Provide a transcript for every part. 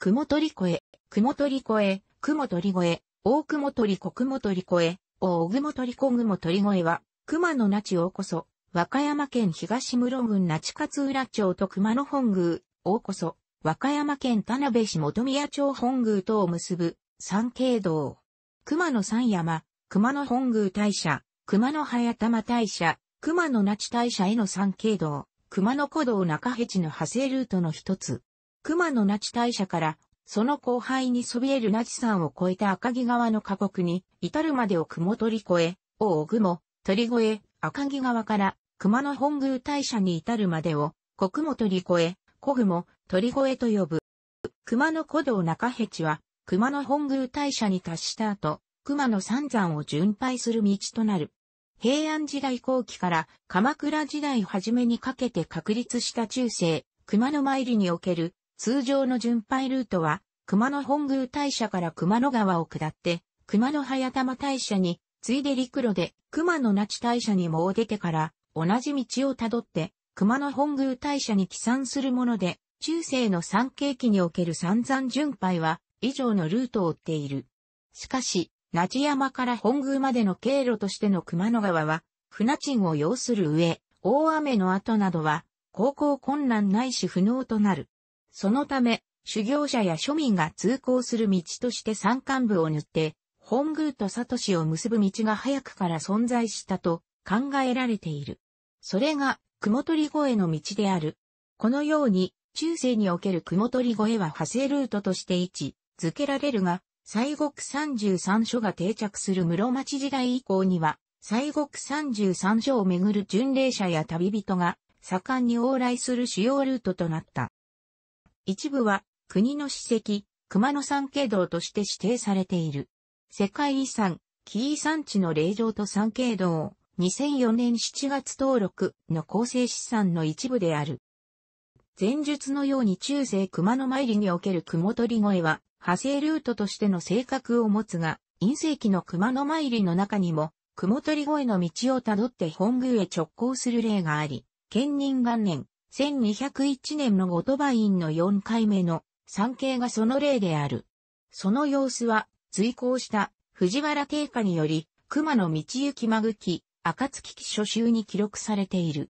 雲取越、雲取越、雲取越、大雲取子雲取越、大雲取子雲取越は、熊野那智をこそ、和歌山県東室郡那智勝浦町と熊野本宮、大こそ、和歌山県田辺市元宮町本宮とを結ぶ、三景道。熊野三山、熊野本宮大社、熊野早玉大社、熊野那智大社への三景道、熊野古道中辺地の派生ルートの一つ。熊野那智大社から、その後輩にそびえる那智山を越えた赤城川の河国に、至るまでを雲取越え、大雲、鳥越赤城川から、熊野本宮大社に至るまでを、小熊取越え、小雲、鳥越と呼ぶ。熊野古道中辺地は、熊野本宮大社に達した後、熊野三山を巡拝する道となる。平安時代後期から鎌倉時代初めにかけて確立した中世、熊野参りにおける通常の巡拝ルートは、熊野本宮大社から熊野川を下って、熊野早玉大社に、ついで陸路で熊野那智大社にもう出てから、同じ道をたどって、熊野本宮大社に帰参するもので、中世の三景期における三山巡拝は、以上のルートを追っている。しかし、那智山から本宮までの経路としての熊野川は、船賃を要する上、大雨の後などは、航行困難ないし不能となる。そのため、修行者や庶民が通行する道として山間部を塗って、本宮と里市を結ぶ道が早くから存在したと考えられている。それが、雲取越えの道である。このように、中世における雲取越えは派生ルートとして位置づけられるが、西国33所が定着する室町時代以降には、西国33所をめぐる巡礼者や旅人が盛んに往来する主要ルートとなった。一部は国の史跡、熊野山景道として指定されている。世界遺産、紀伊山地の霊場と山経道、2004年7月登録の構成資産の一部である。前述のように中世熊野参りにおける雲取り越は、派生ルートとしての性格を持つが、陰性期の熊野参りの中にも、雲取り越の道をたどって本宮へ直行する例があり、県人元年、1201年の後鳥羽院の4回目の参詣がその例である。その様子は、随行した藤原定家により、熊野道行まき、赤暁記書集に記録されている。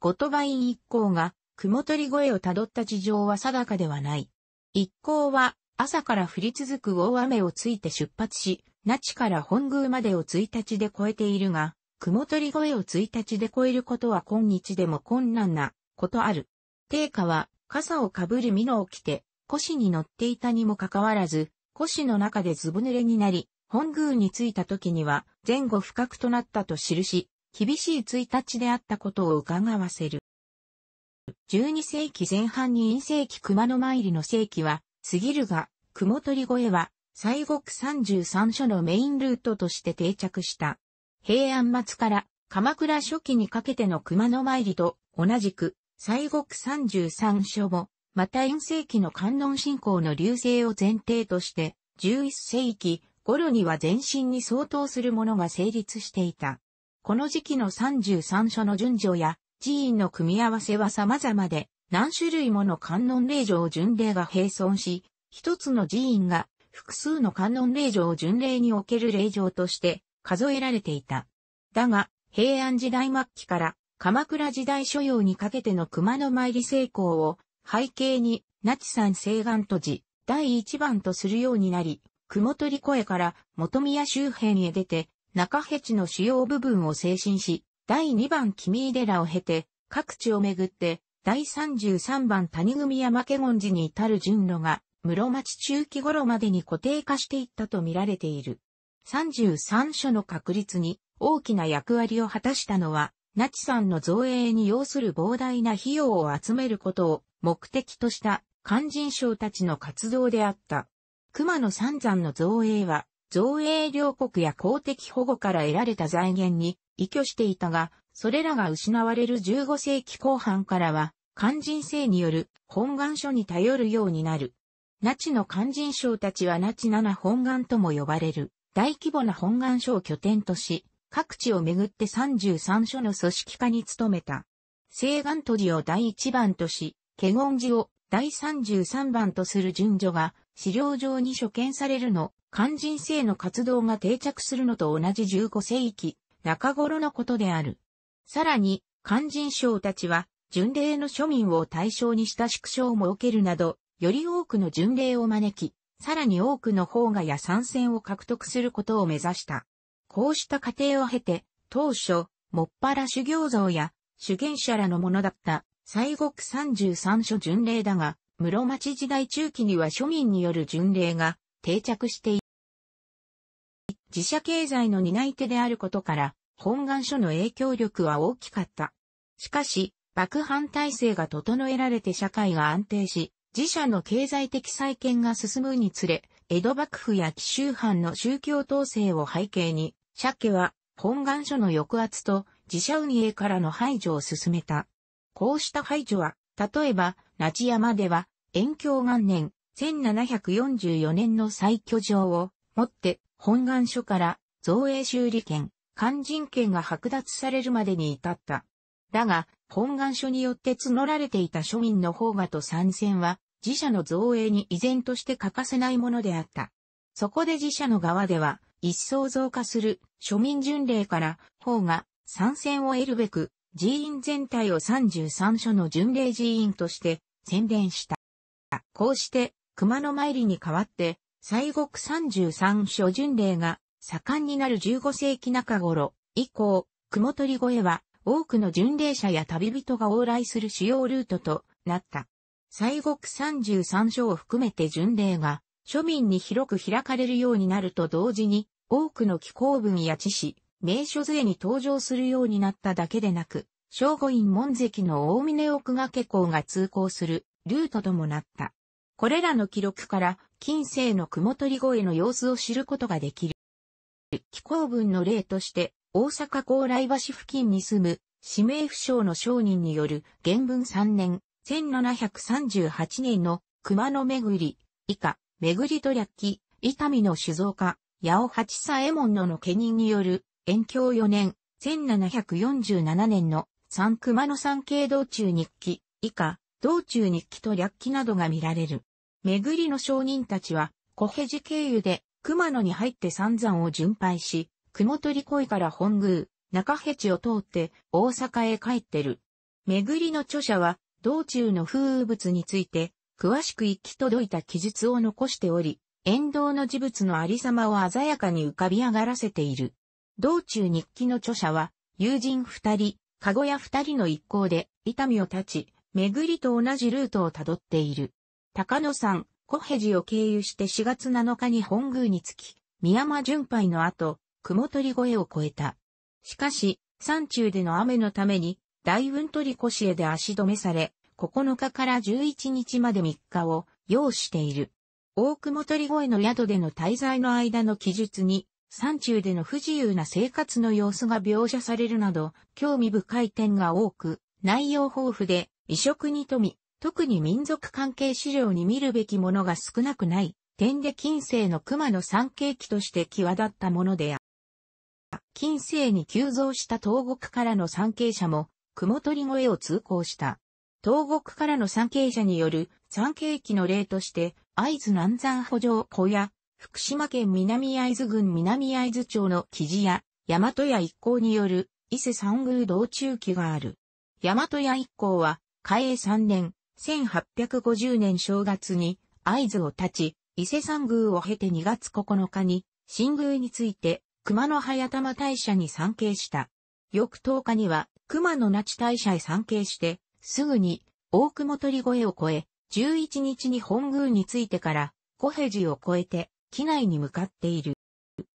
後鳥羽院一行が、雲取越えをたどった事情は定かではない。一行は、朝から降り続く大雨をついて出発し、那智から本宮までを1日で越えているが、雲取り越えを1日で越えることは今日でも困難なことある。定家は傘をかぶる美濃を着て、腰に乗っていたにもかかわらず、腰の中でずぶ濡れになり、本宮に着いた時には前後不覚となったと記し、厳しい1日であったことを伺わせる。12世紀前半に陰世紀熊野参りの世紀は過ぎるが、雲取り越えは西国33所のメインルートとして定着した。平安末から鎌倉初期にかけての熊野参りと同じく西国三十三所も、また陰世紀の観音信仰の流星を前提として、11世紀頃には前身に相当するものが成立していた。この時期の33所の順序や寺院の組み合わせは様々で、何種類もの観音霊場巡礼が並存し、一つの寺院が複数の観音霊場巡礼における霊場として数えられていた。だが、平安時代末期から鎌倉時代所要にかけての熊の参り成功を背景に、那智山西岸都市第一番とするようになり、雲取越から元宮周辺へ出て、中辺地の主要部分を精神し、第二番君井寺を経て、各地をめぐって、第三十三番谷組山家権寺に至る順路が、室町中期頃までに固定化していったと見られている。33所の確立に大きな役割を果たしたのは、ナチさんの造営に要する膨大な費用を集めることを目的とした肝心省たちの活動であった。熊野三山の造営は、造営両国や公的保護から得られた財源に依拠していたが、それらが失われる15世紀後半からは、肝心性による本願書に頼るようになる。ナチの肝心省たちはナチ七本願とも呼ばれる。大規模な本願書を拠点とし、各地をめぐって33所の組織化に努めた。西岸鳥を第1番とし、華厳寺を第33番とする順序が、資料上に所見されるの、肝心性の活動が定着するのと同じ15世紀、中頃のことである。さらに、肝心省たちは、巡礼の庶民を対象にした縮小を設けるなど、より多くの巡礼を招き、さらに多くの方がや参戦を獲得することを目指した。こうした過程を経て、当初、もっぱら修行像や修験者らのものだった西国33所巡礼だが、室町時代中期には庶民による巡礼が定着してい自社経済の担い手であることから、本願書の影響力は大きかった。しかし、幕藩体制が整えられて社会が安定し、自社の経済的再建が進むにつれ、江戸幕府や紀州藩の宗教統制を背景に、社家は本願書の抑圧と自社運営からの排除を進めた。こうした排除は、例えば、那智山では、延教元年、1744年の再居場をもって本願書から造営修理権、肝心権が剥奪されるまでに至った。だが、本願書によって募られていた庶民の方がと参戦は、自社の造営に依然として欠かせないものであった。そこで自社の側では、一層増加する庶民巡礼から方が参戦を得るべく、寺院全体を33所の巡礼寺院として宣伝した。こうして、熊野参りに代わって、西国33所巡礼が盛んになる15世紀中頃以降、雲取越えは多くの巡礼者や旅人が往来する主要ルートとなった。西国33所を含めて巡礼が庶民に広く開かれるようになると同時に多くの気候文や知史、名所勢に登場するようになっただけでなく、正午院門跡の大峰奥掛港が通行するルートともなった。これらの記録から近世の雲取越えの様子を知ることができる。気候文の例として、大阪高麗橋付近に住む、指名不詳の商人による、原文3年、1738年の、熊野巡り、以下、巡りと略記、伊丹の酒造家、八尾八左衛門のの家人による、延教4年、1747年の、三熊野三景道中日記、以下、道中日記と略記などが見られる。巡りの商人たちは、小平寺経由で、熊野に入って三山を巡拝し、雲取恋から本宮、中辺地を通って大阪へ帰ってる。巡りの著者は、道中の風物について、詳しく行き届いた記述を残しており、沿道の事物のありさまを鮮やかに浮かび上がらせている。道中日記の著者は、友人二人、籠や二人の一行で、痛みを立ち、巡りと同じルートをたどっている。高野山、小辺寺を経由して4月7日に本宮に着き、宮間巡拝の後、雲取り越えを越えた。しかし、山中での雨のために、大雲取り越えへで足止めされ、9日から11日まで3日を要している。大雲取り越えの宿での滞在の間の記述に、山中での不自由な生活の様子が描写されるなど、興味深い点が多く、内容豊富で、異色に富み、特に民族関係資料に見るべきものが少なくない、点で近世の熊の産経記として際立ったものである。近世に急増した東国からの参詣者も、雲取越を通行した。東国からの参詣者による参詣期の例として、合津南山補助小や、福島県南合津郡南合津町の記事や、大和屋一行による伊勢三宮道中記がある。大和屋一行は、嘉永3年、1850年正月に合津を立ち、伊勢三宮を経て2月9日に、新宮について熊野早玉大社に参詣した。翌10日には熊野那智大社へ参詣して、すぐに大雲鳥越を越え、11日に本宮に着いてから小平寺を越えて機内に向かっている。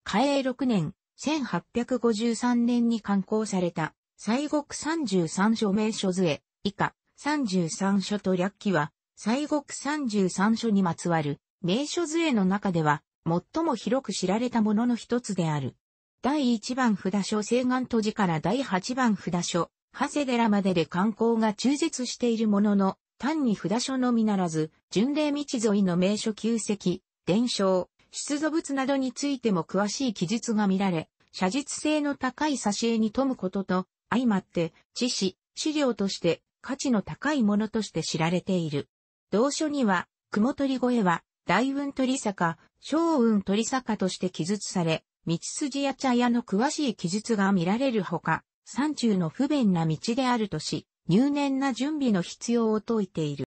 嘉永6年、1853年に刊行された西国33所名所図へ以下33所と略記は西国33所にまつわる名所図への中では最も広く知られたものの一つである。第1番札所西岸都市から第8番札所、長谷寺までで観光が充実しているものの、単に札所のみならず、巡礼道沿いの名所旧跡、伝承、出土物などについても詳しい記述が見られ、写実性の高い挿絵に富むことと、相まって、知識、資料として価値の高いものとして知られている。同書には、雲取越は、大雲鳥坂、小雲鳥坂として記述され、道筋や茶屋の詳しい記述が見られるほか、山中の不便な道であるとし、入念な準備の必要を説いている。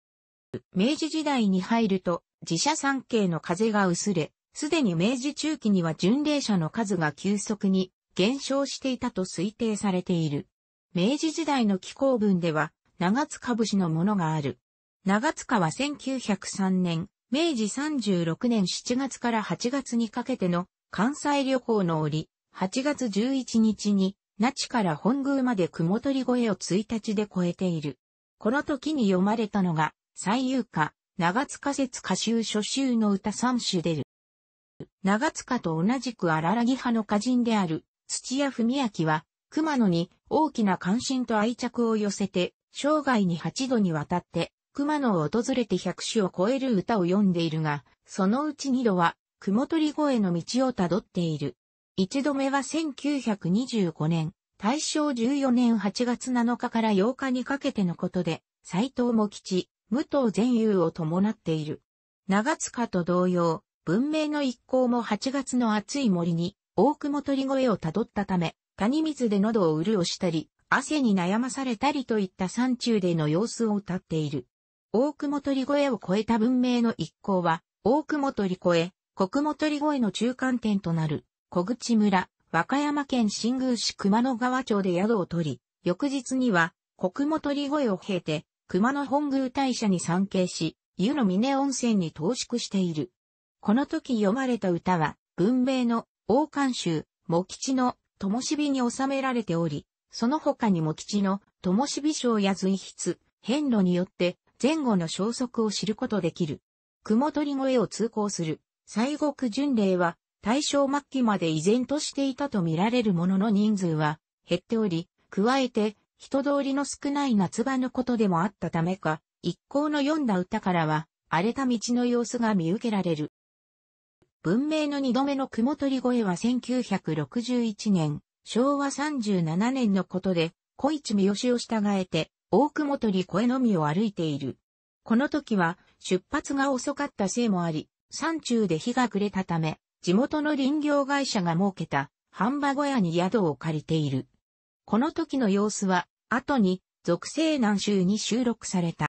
明治時代に入ると、自社産経の風が薄れ、すでに明治中期には巡礼者の数が急速に減少していたと推定されている。明治時代の紀行文では、長塚節のものがある。長塚は1903年、明治36年7月から8月にかけての関西旅行の折、8月11日に、那智から本宮まで雲取越えを1日で越えている。この時に読まれたのが、最優歌、長塚節歌集初集の歌三首出る。長塚と同じく荒らぎ派の歌人である土屋文明は、熊野に大きな関心と愛着を寄せて、生涯に8度にわたって熊野を訪れて百首種を超える歌を詠んでいるが、そのうち2度は、雲取り越えの道をたどっている。一度目は1925年、大正14年8月7日から8日にかけてのことで、斎藤茂吉、武藤善友を伴っている。長塚と同様、文明の一行も8月の暑い森に、大雲取り越えをたどったため、谷水で喉を潤したり、汗に悩まされたりといった山中での様子を歌っている。大雲鳥越を超えた文明の一行は、大雲鳥越、国も鳥越の中間点となる、小口村、和歌山県新宮市熊野川町で宿を取り、翌日には、国も鳥越を経て、熊野本宮大社に参詣し、湯の峰温泉に投宿している。この時読まれた歌は、文明の王冠集、茂吉の灯火に収められており、その他に茂吉の灯火章や随筆、変路によって、前後の消息を知ることできる。雲取越を通行する西国巡礼は大正末期まで依然としていたと見られるものの人数は減っており、加えて人通りの少ない夏場のことでもあったためか、一行の読んだ歌からは荒れた道の様子が見受けられる。文明の二度目の雲取越は1961年、昭和37年のことで、小市三好を従えて、大雲鳥越のみを歩いている。この時は出発が遅かったせいもあり、山中で日が暮れたため、地元の林業会社が設けた半場小屋に宿を借りている。この時の様子は、後に、属性南州に収録された。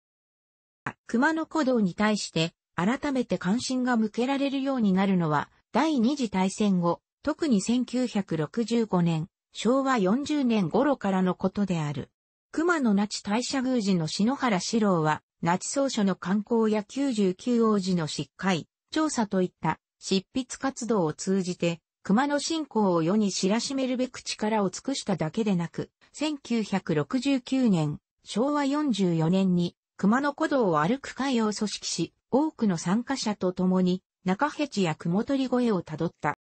熊野古道に対して、改めて関心が向けられるようになるのは、第二次大戦後、特に1965年、昭和40年頃からのことである。熊野那智大社宮寺の篠原史郎は、那智総書の観光や九十九王子の失会、調査といった執筆活動を通じて、熊野信仰を世に知らしめるべく力を尽くしただけでなく、1969年、昭和44年に熊野古道を歩く会を組織し、多くの参加者と共に中ヘチや雲取越をたどった。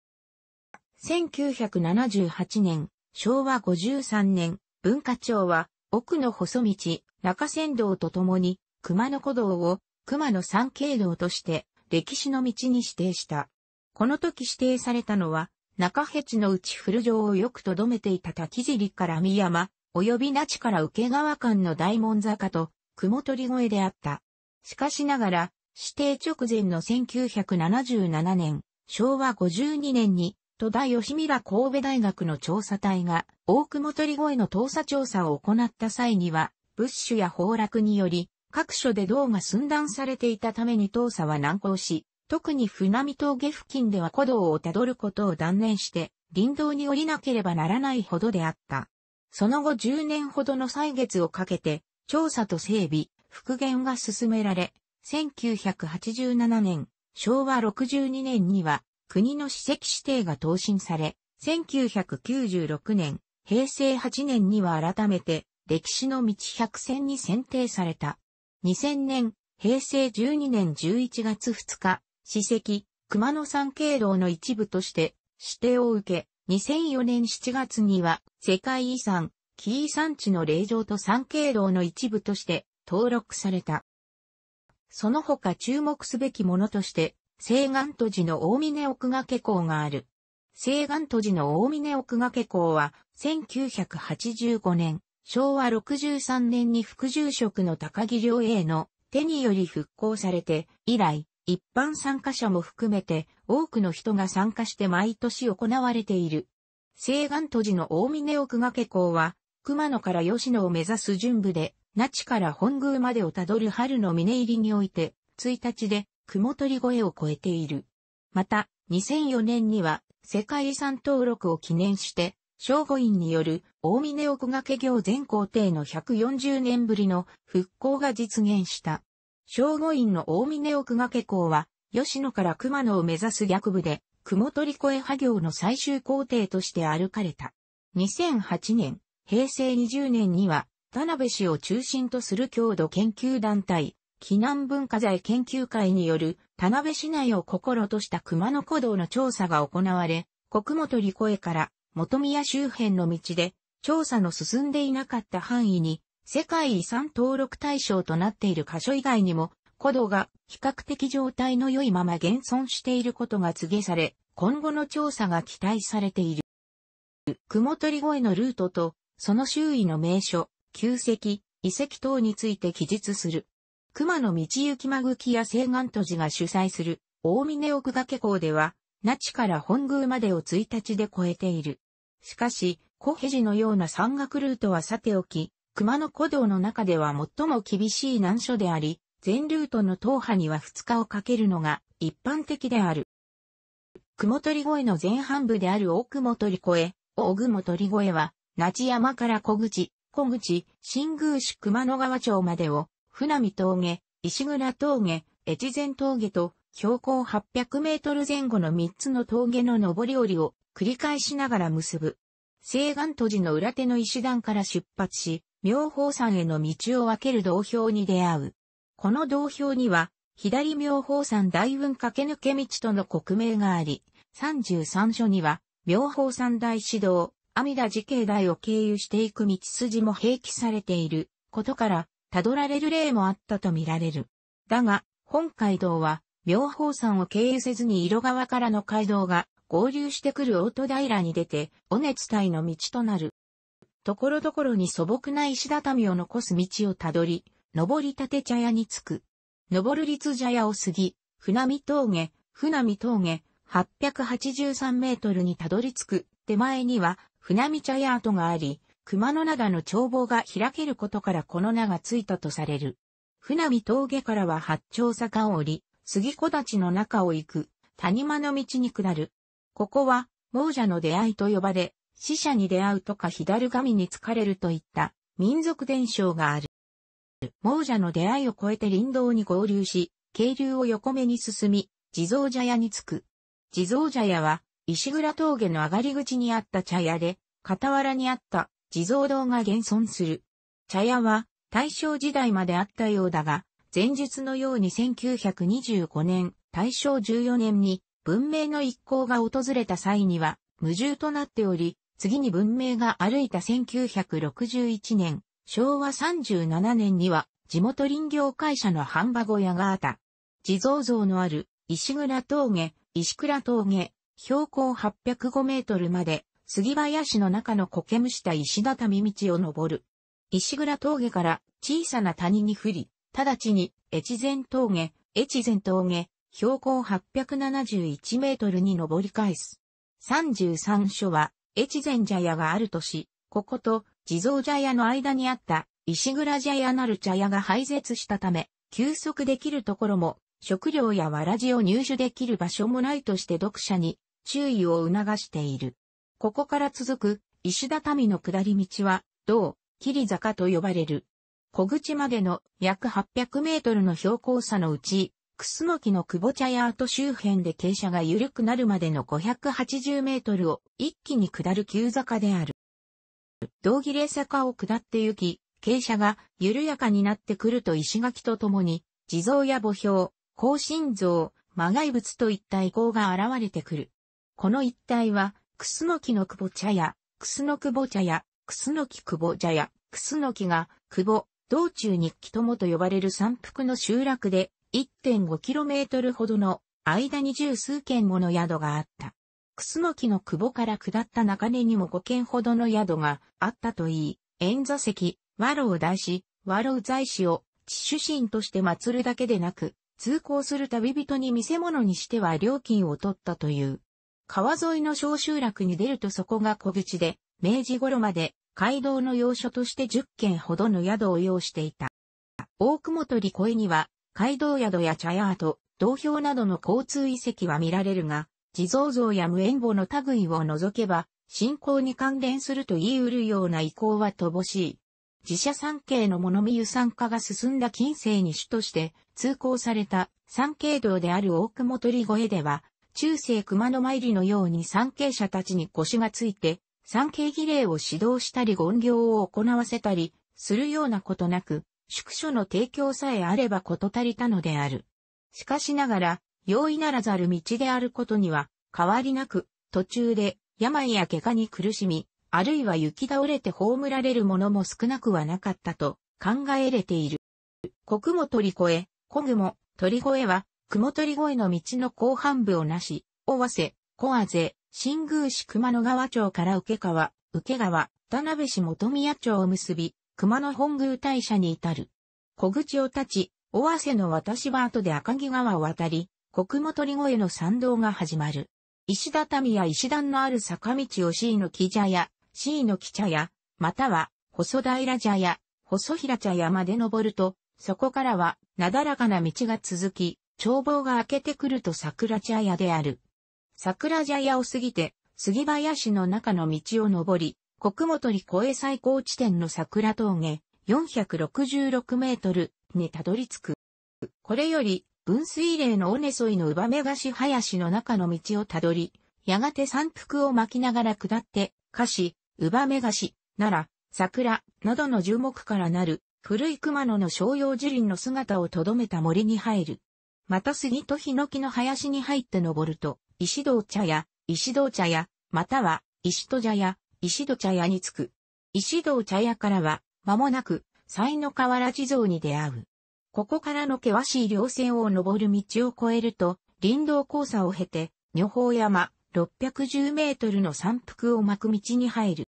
1978年、昭和53年、文化庁は奥の細道、中山道と共に、熊野古道を熊野三景道として歴史の道に指定した。この時指定されたのは、中辺地の内古城をよくとどめていた滝尻から三山、及び那智から受川間の大門坂と、雲取越であった。しかしながら、指定直前の1977年、昭和52年に戸田吉見ら神戸大学の調査隊が、大雲鳥越の倒査調査を行った際には、物種や崩落により、各所で銅が寸断されていたために倒査は難航し、特に船見峠付近では古道をたどることを断念して、林道に降りなければならないほどであった。その後10年ほどの歳月をかけて、調査と整備、復元が進められ、1987年、昭和62年には、国の史跡指定が答申され、1996年、平成8年には改めて歴史の道百選に選定された。2000年、平成12年11月2日、史跡、熊野山経路の一部として指定を受け、2004年7月には世界遺産、紀伊山地の霊場と山経路の一部として登録された。その他注目すべきものとして、西岸都寺の大峰奥掛港がある。西岸都寺の大峰奥掛港は、1985年、昭和63年に副住職の高木良英の手により復興されて、以来、一般参加者も含めて多くの人が参加して毎年行われている。西岸都寺の大峰奥掛港は、熊野から吉野を目指す順部で、那智から本宮までをたどる春の峰入りにおいて、1日で雲取越えを超えている。また、2004年には世界遺産登録を記念して、正午院による大峰奥掛行全行程の140年ぶりの復興が実現した。正午院の大峰奥掛校は、吉野から熊野を目指す逆部で、雲取越え行の最終工程として歩かれた。2008年、平成20年には、田辺氏を中心とする郷土研究団体、避難文化財研究会による田辺市内を心とした熊野古道の調査が行われ、国本り越から元宮周辺の道で調査の進んでいなかった範囲に世界遺産登録対象となっている箇所以外にも古道が比較的状態の良いまま現存していることが告げされ、今後の調査が期待されている。雲取越えのルートと、その周囲の名所、旧跡、遺跡等について記述する。熊野道行間口や西岸都寺が主催する大峰奥掛港では、那智から本宮までを1日で超えている。しかし、小平寺のような山岳ルートはさておき、熊野古道の中では最も厳しい難所であり、全ルートの踏破には2日をかけるのが一般的である。雲取越の前半部である大雲取越大雲取越は、那智山から小口、小口、新宮市熊野川町までを船見峠、石倉峠、越前峠と、標高800メートル前後の3つの峠の上り下りを繰り返しながら結ぶ。西岸都寺の裏手の石段から出発し、妙法山への道を分ける道標に出会う。この道標には、左妙法山大雲駆け抜け道との国名があり、33所には、妙法山大指導、阿弥陀寺境内を経由していく道筋も併記されていることから、辿られる例もあったとみられる。だが、本街道は、妙法山を経由せずに色川からの街道が合流してくる大戸平に出て、尾根伝いの道となる。ところどころに素朴な石畳を残す道をたどり、登り立て茶屋に着く。登る立茶屋を過ぎ、船見峠、船見峠、883メートルにたどり着く手前には船見茶屋跡があり、熊野灘の眺望が開けることからこの名がついたとされる。船見峠からは八丁坂を降り、杉小立の中を行く、谷間の道に下る。ここは、亡者の出会いと呼ばれ、死者に出会うとか左神に疲れるといった民族伝承がある。亡者の出会いを超えて林道に合流し、渓流を横目に進み、地蔵茶屋に着く。地蔵茶屋は、石倉峠の上がり口にあった茶屋で、傍らにあった地蔵堂が現存する。茶屋は大正時代まであったようだが、前述のように1925年、大正14年に文明の一行が訪れた際には無重となっており、次に文明が歩いた1961年、昭和37年には地元林業会社の半場小屋があった。地蔵像のある石倉峠、石倉峠、標高805メートルまで杉林の中の苔むした石畳道を登る。石倉峠から小さな谷に降り、直ちに越前峠、越前峠、標高871メートルに登り返す。33所は、越前茶屋があるとし、ここと地蔵茶屋の間にあった石倉茶屋なる茶屋が廃絶したため、休息できるところも、食料やわらじを入手できる場所もないとして読者に注意を促している。ここから続く石畳の下り道は、道、霧坂と呼ばれる。小口までの約800メートルの標高差のうち、くすの木の久保茶屋跡周辺で傾斜が緩くなるまでの580メートルを一気に下る急坂である。道切れ坂を下って行き、傾斜が緩やかになってくると石垣とともに、地蔵や墓標、高心像、魔外物といった遺構が現れてくる。この一帯はクスノキの久保茶屋、クスノ久保茶屋、クスノキ久保茶屋、クスノキが、久保、道中に木友と呼ばれる山腹の集落で、1.5km ほどの間に十数軒もの宿があった。クスノキの久保から下った中根にも5軒ほどの宿があったといい、縁座席、和老大師、和老在師を、地主神として祀るだけでなく、通行する旅人に見せ物にしては料金を取ったという。川沿いの小集落に出るとそこが小口で、明治頃まで街道の要所として10軒ほどの宿を要していた。大雲取小には、街道宿や茶屋跡、道標などの交通遺跡は見られるが、地蔵像や無縁墓の類を除けば、信仰に関連すると言い得るような意向は乏しい。自社産経の物見湯産化が進んだ近世に主として通行された産経道である大雲取越では、中世熊野参りのように参詣者たちに腰がついて、参詣儀礼を指導したり言行を行わせたり、するようなことなく、宿所の提供さえあればこと足りたのである。しかしながら、容易ならざる道であることには、変わりなく、途中で、病や怪我に苦しみ、あるいは雪倒れて葬られるものも少なくはなかったと考えれている。国も取り越、え、具も取り越えは雲取越の道の後半部をなし、尾鷲、小和瀬、新宮市熊野川町から受川、受川、田辺市元宮町を結び、熊野本宮大社に至る。小口を立ち、尾瀬の渡し場跡で赤城川を渡り、国雲取越の参道が始まる。石畳や石段のある坂道を C の木茶屋、C の木茶屋、または、細平茶屋、細平茶屋まで登ると、そこからは、なだらかな道が続き、眺望が明けてくると桜茶屋である。桜茶屋を過ぎて、杉林の中の道を登り、国元里越え最高地点の桜峠、466メートルにたどり着く。これより、分水嶺の尾根沿いの上目菓子林の中の道をたどり、やがて山腹を巻きながら下って、菓子、上目菓子、奈良、桜、などの樹木からなる、古い熊野の商用樹林の姿をとどめた森に入る。また杉とヒノキの林に入って登ると、石道茶屋、石道茶屋、または、石戸茶屋、石戸茶屋に着く。石道茶屋からは、間もなく、才の河原地蔵に出会う。ここからの険しい稜線を登る道を越えると、林道交差を経て、女峰山、610メートルの山腹を巻く道に入る。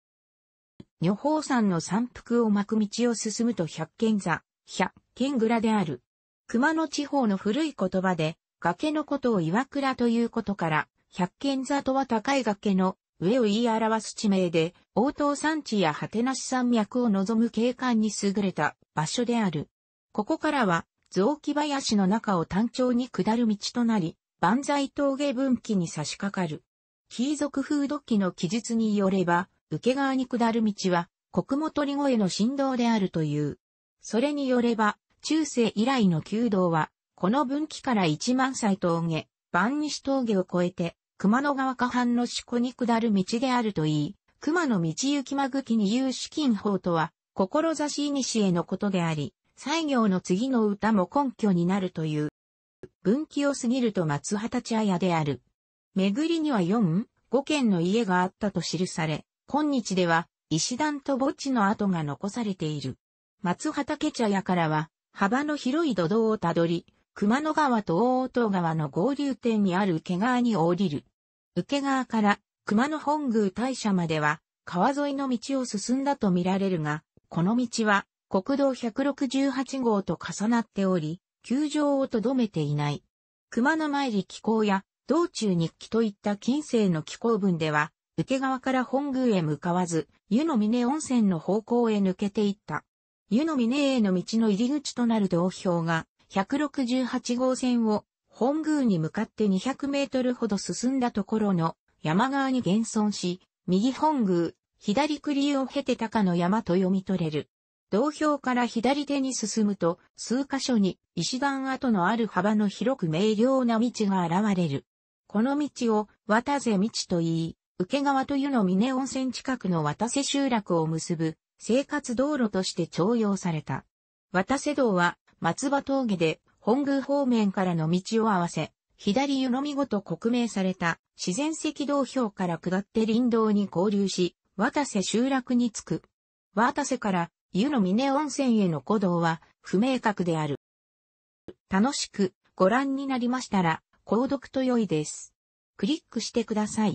女峰山の山腹を巻く道を進むと百軒座、百軒蔵である。熊野地方の古い言葉で、崖のことを岩倉ということから、百軒里は高い崖の上を言い表す地名で、応答山地や果てなし山脈を望む景観に優れた場所である。ここからは、雑木林の中を単調に下る道となり、万歳峠分岐に差し掛かる。貴族風土記の記述によれば、受け側に下る道は、国元鳥越の振動であるという。それによれば、中世以来の旧道は、この分岐から一万歳峠、万西峠を越えて、熊野川下半の四股に下る道であるといい、熊野道行きまぐきに有資金法とは、志西へのことであり、西行の次の歌も根拠になるという。分岐を過ぎると松畑茶屋である。巡りには四、五軒の家があったと記され、今日では石段と墓地の跡が残されている。松畑茶屋からは、幅の広い土道をたどり、熊野川と大音川の合流点にある受川に降りる。受川から熊野本宮大社までは川沿いの道を進んだとみられるが、この道は国道168号と重なっており、球場をとどめていない。熊野参り気候や道中日記といった近世の気候文では、受川から本宮へ向かわず、湯の峰温泉の方向へ抜けていった。湯の峰への道の入り口となる道標が、168号線を本宮に向かって200メートルほど進んだところの山側に現存し、右本宮、左栗を経て高の山と読み取れる。道標から左手に進むと、数箇所に石段跡のある幅の広く明瞭な道が現れる。この道を渡瀬道と言い、受川と湯の峰温泉近くの渡瀬集落を結ぶ生活道路として徴用された。渡瀬道は松葉峠で本宮方面からの道を合わせ、左湯のみごと刻銘された自然赤道標から下って林道に合流し、渡瀬集落に着く。渡瀬から湯の峰温泉への古道は不明確である。楽しくご覧になりましたら、購読と良いです。クリックしてください。